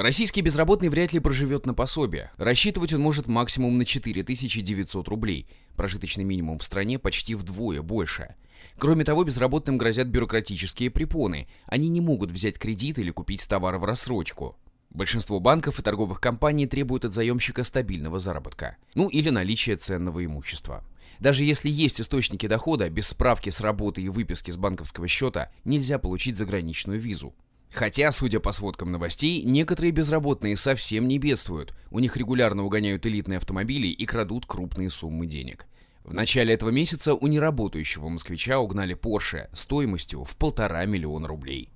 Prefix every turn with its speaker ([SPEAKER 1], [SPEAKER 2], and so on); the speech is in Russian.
[SPEAKER 1] Российский безработный вряд ли проживет на пособие. Рассчитывать он может максимум на 4900 рублей. Прожиточный минимум в стране почти вдвое больше. Кроме того, безработным грозят бюрократические препоны. Они не могут взять кредит или купить товар в рассрочку. Большинство банков и торговых компаний требуют от заемщика стабильного заработка, ну или наличия ценного имущества. Даже если есть источники дохода, без справки с работы и выписки с банковского счета нельзя получить заграничную визу. Хотя, судя по сводкам новостей, некоторые безработные совсем не бедствуют, у них регулярно угоняют элитные автомобили и крадут крупные суммы денег. В начале этого месяца у неработающего москвича угнали Porsche стоимостью в полтора миллиона рублей.